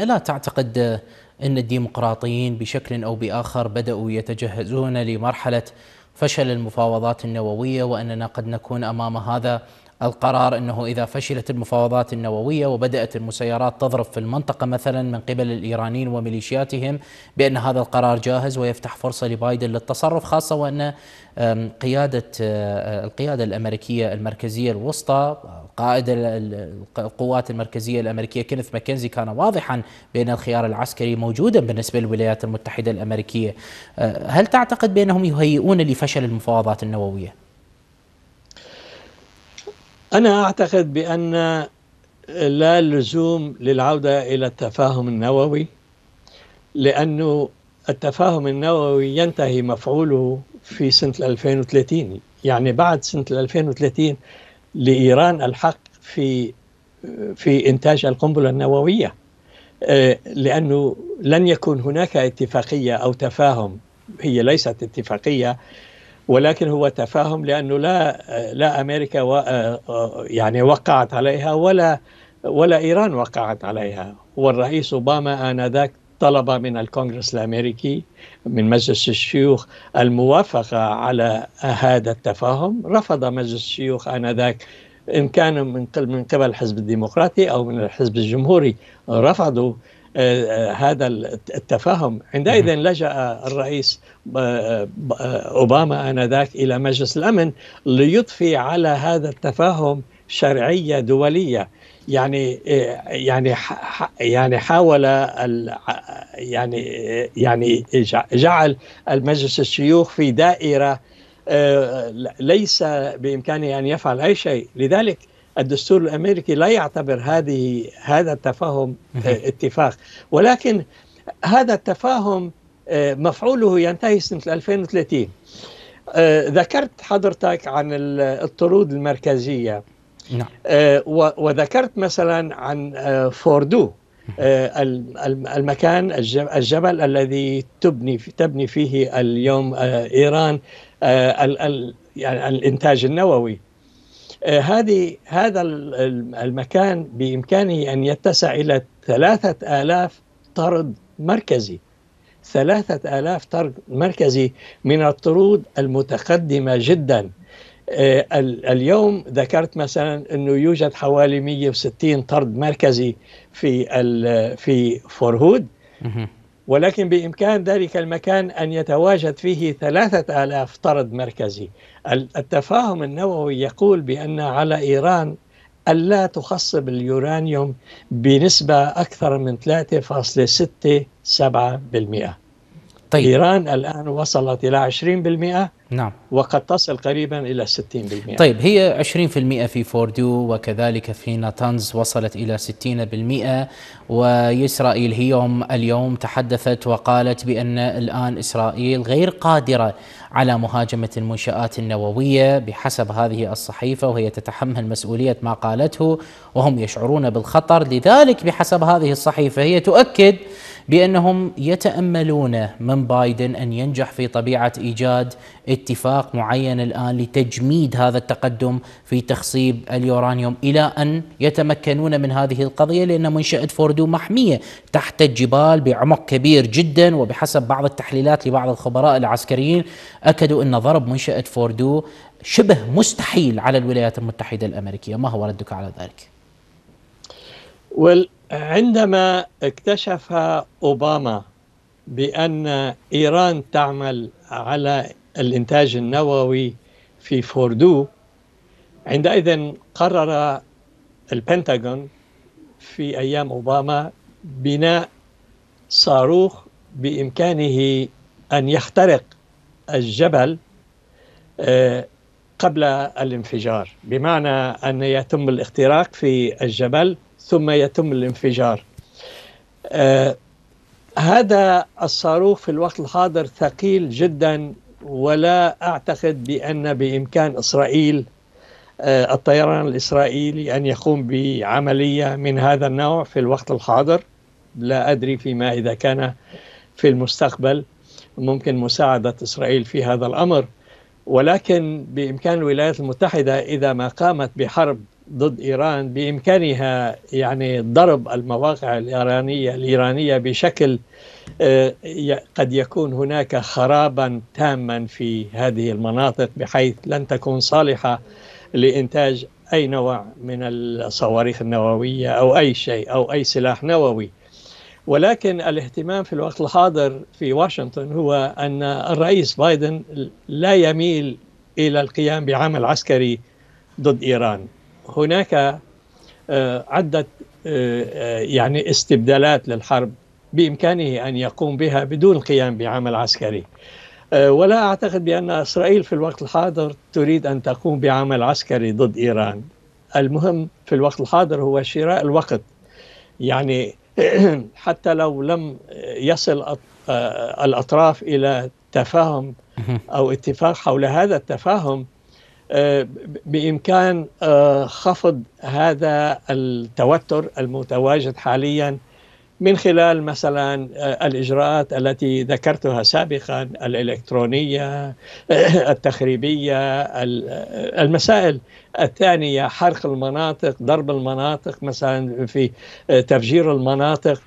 ألا تعتقد أن الديمقراطيين بشكل أو بآخر بدأوا يتجهزون لمرحلة فشل المفاوضات النووية وأننا قد نكون أمام هذا القرار انه اذا فشلت المفاوضات النوويه وبدات المسيرات تضرب في المنطقه مثلا من قبل الايرانيين وميليشياتهم بان هذا القرار جاهز ويفتح فرصه لبايدن للتصرف خاصه وان قياده آه، القياده الامريكيه المركزيه الوسطى قائد القوات المركزيه الامريكيه كينيث ماكنزي كان واضحا بان الخيار العسكري موجودا بالنسبه للولايات المتحده الامريكيه آه، هل تعتقد بانهم يهيئون لفشل المفاوضات النوويه أنا أعتقد بأن لا لزوم للعودة إلى التفاهم النووي لأنه التفاهم النووي ينتهي مفعوله في سنة 2030 يعني بعد سنة 2030 لإيران الحق في في إنتاج القنبلة النووية آه، لأنه لن يكون هناك اتفاقية أو تفاهم هي ليست اتفاقية ولكن هو تفاهم لانه لا لا امريكا و يعني وقعت عليها ولا ولا ايران وقعت عليها والرئيس اوباما انذاك طلب من الكونغرس الامريكي من مجلس الشيوخ الموافقه على هذا التفاهم رفض مجلس الشيوخ انذاك ان كان من قبل الحزب الديمقراطي او من الحزب الجمهوري رفضوا هذا التفاهم عندئذ لجأ الرئيس آه، آه، أوباما آنذاك إلى مجلس الأمن ليضفي على هذا التفاهم شرعية دولية يعني آه، يعني, يعني, يعني يعني حاول يعني يعني جعل المجلس الشيوخ في دائره ليس بامكانه ان يفعل اي شيء لذلك الدستور الامريكي لا يعتبر هذه هذا التفاهم آه، اتفاق ولكن هذا التفاهم آه، مفعوله ينتهي سنه 2030 آه، ذكرت حضرتك عن الطرود المركزيه نعم. وذكرت مثلا عن فوردو المكان الجبل الذي تبني تبني فيه اليوم ايران يعني الانتاج النووي آه، هذه هذا المكان بإمكانه أن يتسع إلى ثلاثة آلاف طرد مركزي ثلاثة آلاف طرد مركزي من الطرود المتقدمة جدا آه، اليوم ذكرت مثلا أنه يوجد حوالي 160 طرد مركزي في في فرهود ولكن بإمكان ذلك المكان أن يتواجد فيه ثلاثة آلاف طرد مركزي التفاهم النووي يقول بأن على إيران ألا تخصب اليورانيوم بنسبة أكثر من 3.67% طيب. إيران الآن وصلت إلى 20% نعم وقد تصل قريبا إلى 60% طيب هي 20% في فوردو وكذلك في ناتانز وصلت إلى 60% وإسرائيل هي يوم اليوم تحدثت وقالت بأن الآن إسرائيل غير قادرة على مهاجمة المنشآت النووية بحسب هذه الصحيفة وهي تتحمل مسؤولية ما قالته وهم يشعرون بالخطر لذلك بحسب هذه الصحيفة هي تؤكد بأنهم يتأملون من بايدن أن ينجح في طبيعة إيجاد اتفاق معين الآن لتجميد هذا التقدم في تخصيب اليورانيوم إلى أن يتمكنون من هذه القضية لأن منشأة فوردو محمية تحت الجبال بعمق كبير جدا وبحسب بعض التحليلات لبعض الخبراء العسكريين أكدوا أن ضرب منشأة فوردو شبه مستحيل على الولايات المتحدة الأمريكية ما هو ردك على ذلك؟ عندما اكتشف أوباما بأن إيران تعمل على الإنتاج النووي في فوردو عندئذ قرر البنتاغون في أيام أوباما بناء صاروخ بإمكانه أن يخترق الجبل آه، قبل الانفجار بمعنى أن يتم الاختراق في الجبل ثم يتم الانفجار آه هذا الصاروخ في الوقت الحاضر ثقيل جدا ولا أعتقد بأن بإمكان إسرائيل آه الطيران الإسرائيلي أن يقوم بعملية من هذا النوع في الوقت الحاضر لا أدري فيما إذا كان في المستقبل ممكن مساعدة إسرائيل في هذا الأمر ولكن بإمكان الولايات المتحدة إذا ما قامت بحرب ضد إيران بإمكانها يعني ضرب المواقع الإيرانية الإيرانية بشكل آه، قد يكون هناك خرابا تاما في هذه المناطق بحيث لن تكون صالحة لإنتاج أي نوع من الصواريخ النووية أو أي شيء أو أي سلاح نووي ولكن الاهتمام في الوقت الحاضر في واشنطن هو أن الرئيس بايدن لا يميل إلى القيام بعمل عسكري ضد إيران هناك آه، عدة آه، آه، يعني استبدالات للحرب بإمكانه أن يقوم بها بدون القيام بعمل عسكري ولا أعتقد بأن إسرائيل في الوقت الحاضر تريد أن تقوم بعمل عسكري ضد إيران المهم في الوقت الحاضر هو شراء الوقت يعني حتى لو لم يصل الأطراف إلى تفاهم أو اتفاق حول هذا التفاهم آه، بإمكان آه، خفض هذا التوتر المتواجد حاليا من خلال مثلا آه، الإجراءات التي ذكرتها سابقا الإلكترونية التخريبية المسائل الثانية حرق المناطق ضرب المناطق مثلا في تفجير المناطق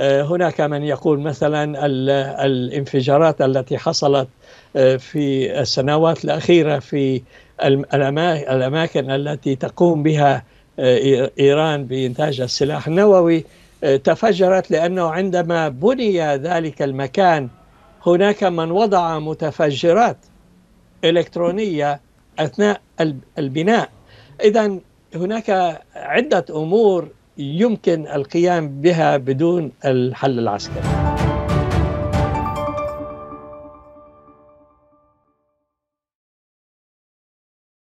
هناك من يقول مثلا الانفجارات التي حصلت في السنوات الأخيرة في الأماكن التي تقوم بها آه، إيران بإنتاج السلاح النووي آه، تفجرت لأنه عندما بني ذلك المكان هناك من وضع متفجرات إلكترونية أثناء البناء إذا هناك عدة أمور يمكن القيام بها بدون الحل العسكري